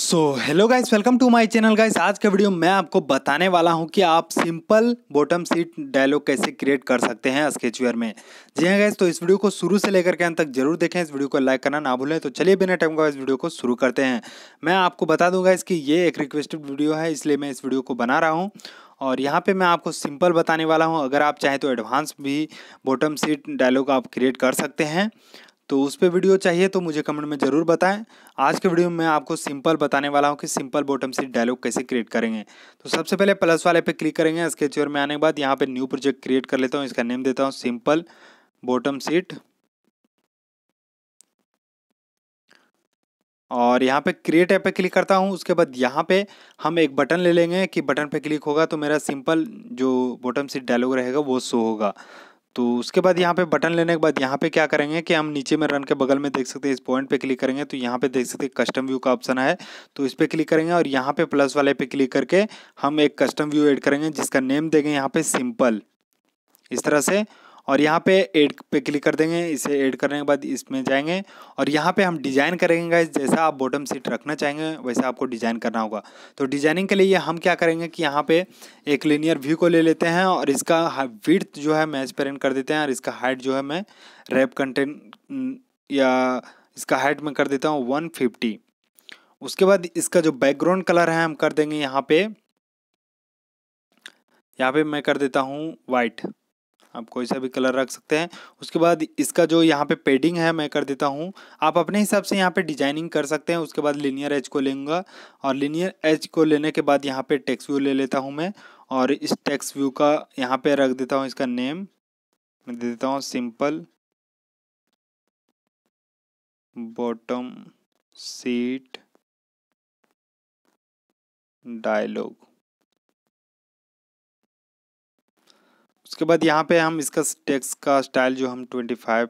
so hello guys welcome to my channel guys आज का video मैं आपको बताने वाला हूं कि आप सिंपल बॉटम सीट डायलॉग कैसे क्रिएट कर सकते हैं स्केचवेयर में जी हां गाइस तो इस वीडियो को शुरू से लेकर के अंत तक जरूर देखें इस वीडियो को लाइक करना ना भूलें तो चलिए बिना टाइम का इस वीडियो को शुरू करते हैं मैं आपको बता दूंगा इसकी ये एक रिक्वेस्टेड वीडियो है इसलिए मैं इस वीडियो को बना रहा हूँ और यहाँ पे मैं आपको सिंपल बताने वाला हूँ अगर आप चाहें तो एडवांस भी बॉटम सीट डायलॉग आप क्रिएट कर सकते हैं तो उस पर वीडियो चाहिए तो मुझे कमेंट में ज़रूर बताएं आज के वीडियो में मैं आपको सिंपल बताने वाला हूं कि सिंपल बॉटम सीट डायलॉग कैसे क्रिएट करेंगे तो सबसे पहले प्लस वाले पे क्लिक करेंगे इसके चेयर में आने के बाद यहाँ पे न्यू प्रोजेक्ट क्रिएट कर लेता हूँ इसका नेम देता हूँ सिंपल बॉटम सीट और यहाँ पे क्रिएट ऐप पे क्लिक करता हूँ उसके बाद यहाँ पे हम एक बटन ले लेंगे कि बटन पे क्लिक होगा तो मेरा सिंपल जो बॉटम सीट डायलॉग रहेगा वो शो होगा तो उसके बाद यहाँ पे बटन लेने के बाद यहाँ पे क्या करेंगे कि हम नीचे में रन के बगल में देख सकते हैं इस पॉइंट पे क्लिक करेंगे तो यहाँ पे देख सकते हैं कस्टम व्यू का ऑप्शन है तो इस पर क्लिक करेंगे और यहाँ पे प्लस वाले पे क्लिक करके हम एक कस्टम व्यू ऐड करेंगे जिसका नेम देंगे यहाँ पे सिंपल इस तरह से और यहाँ पे एड पे क्लिक कर देंगे इसे ऐड करने के बाद इसमें जाएंगे और यहाँ पे हम डिज़ाइन करेंगे गाइस जैसा आप बॉटम सीट रखना चाहेंगे वैसा आपको डिज़ाइन करना होगा तो डिज़ाइनिंग के लिए हम क्या करेंगे कि यहाँ पे एक लीनियर व्यू को ले लेते हैं और इसका विर्थ जो है मैच पेरेंट कर देते हैं और इसका हाइट जो है मैं रैप कंटेंट या इसका हाइट में कर देता हूँ वन फिफ्टी उसके बाद इसका जो बैकग्राउंड कलर है हम कर देंगे यहाँ पे यहाँ पे मैं कर देता हूँ वाइट आप कोई सा भी कलर रख सकते हैं उसके बाद इसका जो यहाँ पे पेडिंग है मैं कर देता हूँ आप अपने हिसाब से यहाँ पे डिजाइनिंग कर सकते हैं उसके बाद लिनियर एज को लेंगे और लिनियर एज को लेने के बाद यहाँ पे टेक्स व्यू ले लेता हूँ मैं और इस टेक्स व्यू का यहाँ पे रख देता हूँ इसका नेम मैं दे देता हूँ सिंपल बॉटम सीट डायलॉग उसके बाद यहाँ पे हम इसका टेक्स्ट का स्टाइल जो हम 25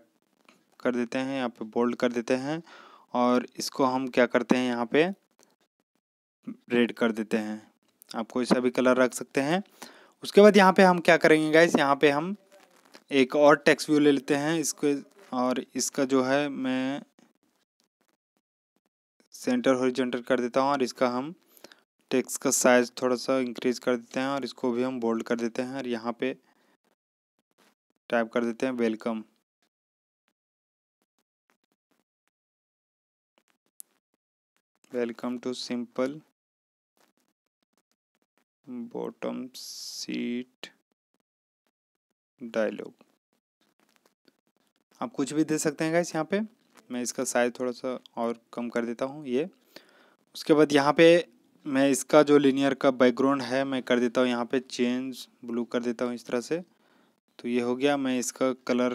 कर देते हैं यहाँ पे बोल्ड कर देते हैं और इसको हम क्या करते हैं यहाँ पे रेड कर देते हैं आप कोई सा भी कलर रख सकते हैं उसके बाद यहाँ पे हम क्या करेंगे गाइस यहाँ पे हम एक और टेक्स्ट व्यू ले लेते हैं इसको और इसका जो है मैं सेंटर हॉरिजॉन्टल कर देता हूँ और इसका हम टेक्स्ट का साइज़ थोड़ा सा इंक्रीज कर देते हैं और इसको भी हम बोल्ड कर देते हैं और यहाँ पे टाइप कर देते हैं welcome welcome to simple bottom sheet dialog आप कुछ भी दे सकते हैं गाइस यहाँ पे मैं इसका साइज थोड़ा सा और कम कर देता हूँ ये उसके बाद यहाँ पे मैं इसका जो लिनियर का बैकग्राउंड है मैं कर देता हूँ यहाँ पे चेंज ब्लू कर देता हूँ इस तरह से तो ये हो गया मैं इसका कलर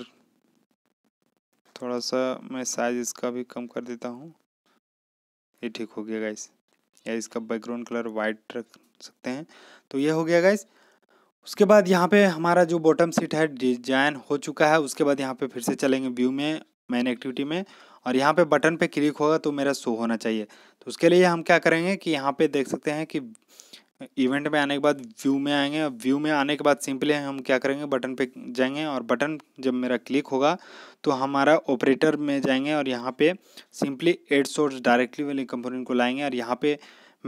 थोड़ा सा मैं साइज इसका भी कम कर देता हूँ ये ठीक हो गया गाइस या इसका बैकग्राउंड कलर वाइट रख सकते हैं तो ये हो गया गाइस उसके बाद यहाँ पे हमारा जो बॉटम सीट है डिजाइन हो चुका है उसके बाद यहाँ पे फिर से चलेंगे व्यू में मैन एक्टिविटी में और यहाँ पे बटन पे क्लिक होगा तो मेरा शो होना चाहिए तो उसके लिए हम क्या करेंगे कि यहाँ पे देख सकते हैं कि इवेंट में आने के बाद व्यू में आएंगे और व्यू में आने के बाद सिंपली हम क्या करेंगे बटन पे जाएंगे और बटन जब मेरा क्लिक होगा तो हमारा ऑपरेटर में जाएंगे और यहाँ पे सिंपली एड सोर्स डायरेक्टली वाली कंपोनेंट को लाएंगे और यहाँ पे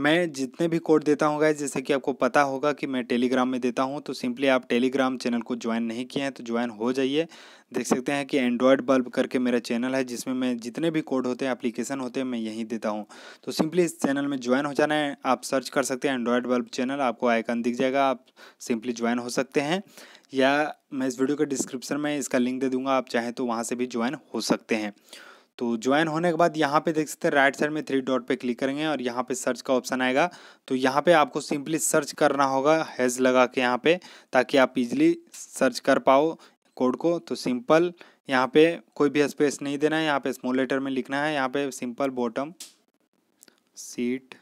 मैं जितने भी कोड देता हूँ गाइज जैसे कि आपको पता होगा कि मैं टेलीग्राम में देता हूँ तो सिंपली आप टेलीग्राम चैनल को ज्वाइन नहीं किए हैं तो ज्वाइन हो जाइए देख सकते हैं कि एंड्रॉयड बल्ब करके मेरा चैनल है जिसमें मैं जितने भी कोड होते हैं एप्लीकेशन होते हैं मैं यहीं देता हूँ तो सिंपली इस चैनल में ज्वाइन हो जाना है आप सर्च कर सकते हैं एंड्रॉयड बल्ब चैनल आपको आइकन दिख जाएगा आप सिंपली ज्वाइन हो सकते हैं या मैं इस वीडियो के डिस्क्रिप्शन में इसका लिंक दे दूँगा आप चाहें तो वहाँ से भी ज्वाइन हो सकते हैं तो ज्वाइन होने के बाद यहाँ पे देख सकते हैं राइट साइड में थ्री डॉट पे क्लिक करेंगे और यहाँ पे सर्च का ऑप्शन आएगा तो यहाँ पे आपको सिंपली सर्च करना होगा हैज़ लगा के यहाँ पे ताकि आप इजीली सर्च कर पाओ कोड को तो सिंपल यहाँ पे कोई भी स्पेस नहीं देना है यहाँ पे स्मॉल लेटर में लिखना है यहाँ पे simple bottom sheet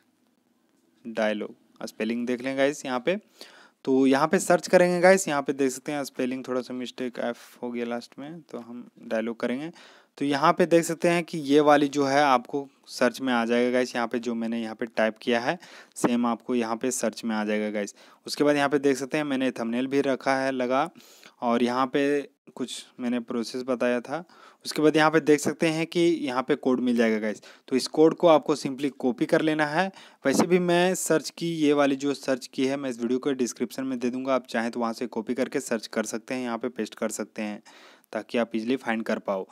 dialog spelling देख लेंगे इस यहाँ पर तो यहाँ पे सर्च करेंगे गाइस यहाँ पे देख सकते हैं स्पेलिंग थोड़ा सा मिस्टेक एफ हो गया लास्ट में तो हम डायलॉग करेंगे तो यहाँ पे देख सकते हैं कि ये वाली जो है आपको सर्च में आ जाएगा गाइस यहाँ पे जो मैंने यहाँ पे टाइप किया है सेम आपको यहाँ पे सर्च में आ जाएगा गाइस उसके बाद यहाँ पे देख सकते हैं मैंने थंबनेल भी रखा है लगा और यहाँ पे कुछ मैंने प्रोसेस बताया था उसके बाद यहाँ पे देख सकते हैं कि यहाँ पे कोड मिल जाएगा गैस तो इस कोड को आपको सिंपली कॉपी कर लेना है वैसे भी मैं सर्च की ये वाली जो सर्च की है मैं इस वीडियो को डिस्क्रिप्शन में दे दूंगा आप चाहें तो वहाँ से कॉपी करके सर्च कर सकते हैं यहाँ पे पेस्ट कर सकते हैं ताकि आप इजिली फाइंड कर पाओ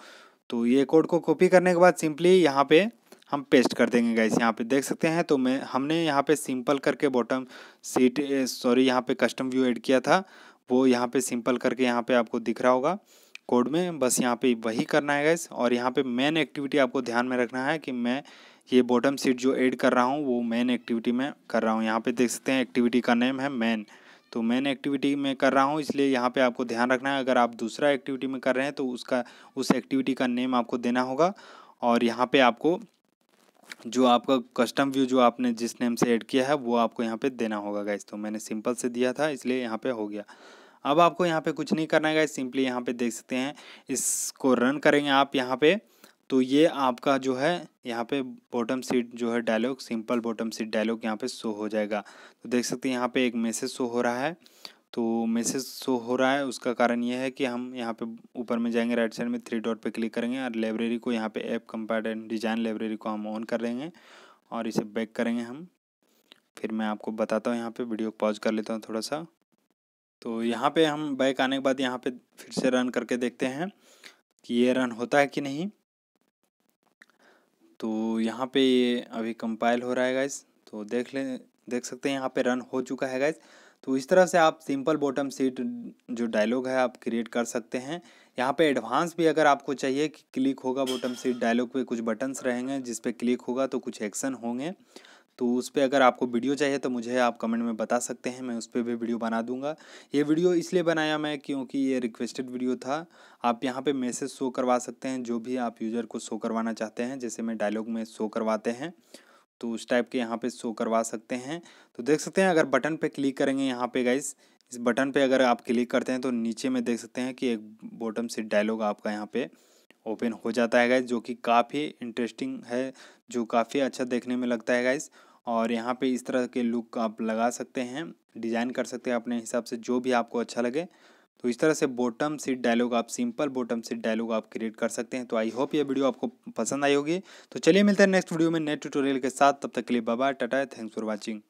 तो ये कोड को कॉपी करने के बाद सिंपली यहाँ पर हम पेस्ट कर देंगे गैस यहाँ पे देख सकते हैं तो मैं हमने यहाँ पे सिंपल करके बॉटम सीट सॉरी यहाँ पे कस्टम व्यू ऐड किया था वो यहाँ पे सिंपल करके यहाँ पे आपको दिख रहा होगा कोड में बस यहाँ पे वही करना है गैस और यहाँ पे मेन एक्टिविटी आपको ध्यान में रखना है कि मैं ये बॉटम सीट जो ऐड कर रहा हूँ वो मेन एक्टिविटी में कर रहा हूँ यहाँ पे देख सकते हैं एक्टिविटी का नेम है मेन तो मेन एक्टिविटी में कर रहा हूँ इसलिए यहाँ पे आपको ध्यान रखना है अगर आप दूसरा एक्टिविटी में कर रहे हैं तो उसका उस एक्टिविटी का नेम आपको देना होगा और यहाँ पे आपको जो आपका कस्टम व्यू जो आपने जिस नेम से ऐड किया है वो आपको यहाँ पे देना होगा गैस तो मैंने सिंपल से दिया था इसलिए यहाँ पे हो गया अब आपको यहाँ पे कुछ नहीं करना है सिंपली यहाँ पे देख सकते हैं इसको रन करेंगे आप यहाँ पे तो ये आपका जो है यहाँ पे बॉटम सीट जो है dialog simple bottom sheet dialog यहाँ पे शो हो जाएगा तो देख सकते हैं यहाँ पे एक मैसेज शो हो रहा है तो मैसेज शो हो रहा है उसका कारण ये है कि हम यहाँ पे ऊपर में जाएंगे राइट साइड में थ्री डॉट पे क्लिक करेंगे और लाइब्रेरी को यहाँ पे app compat and design library को हम ऑन कर देंगे और इसे बैक करेंगे हम फिर मैं आपको बताता हूँ यहाँ पे वीडियो पॉज कर लेता हूँ थोड़ा सा तो यहाँ पे हम बाइक आने के बाद यहाँ पे फिर से रन करके देखते हैं कि ये रन होता है कि नहीं तो यहाँ पे ये अभी कंपाइल हो रहा है गाइज तो देख ले देख सकते हैं यहाँ पे रन हो चुका है गाइज तो इस तरह से आप सिंपल बॉटम सीट जो डायलॉग है आप क्रिएट कर सकते हैं यहाँ पे एडवांस भी अगर आपको चाहिए कि क्लिक होगा बॉटम सीट डायलॉग पे कुछ बटन्स रहेंगे जिस पे क्लिक होगा तो कुछ एक्शन होंगे तो उस पर अगर आपको वीडियो चाहिए तो मुझे आप कमेंट में बता सकते हैं मैं उस पर भी वीडियो बना दूंगा ये वीडियो इसलिए बनाया मैं क्योंकि ये रिक्वेस्टेड वीडियो था आप यहाँ पे मैसेज शो करवा सकते हैं जो भी आप यूज़र को शो करवाना चाहते हैं जैसे मैं डायलॉग में शो करवाते हैं तो उस टाइप के यहाँ पर शो करवा सकते हैं तो देख सकते हैं अगर बटन पर क्लिक करेंगे यहाँ पर गाइस इस बटन पर अगर आप क्लिक करते हैं तो नीचे में देख सकते हैं कि एक बॉटम से डायलॉग आपका यहाँ पर ओपन हो जाता है गाइज जो कि काफ़ी इंटरेस्टिंग है जो काफ़ी अच्छा देखने में लगता है गाइस और यहाँ पे इस तरह के लुक आप लगा सकते हैं डिज़ाइन कर सकते हैं अपने हिसाब से जो भी आपको अच्छा लगे तो इस तरह से बॉटम सीट डायलॉग आप सिंपल बॉटम सीट डायलॉग आप क्रिएट कर सकते हैं तो आई होप ये वीडियो आपको पसंद आई होगी तो चलिए मिलते हैं नेक्स्ट वीडियो में नेट ट्यूटोरियल के साथ तब तक के लिए बाबा टाटा थैंक्स फॉर वॉचिंग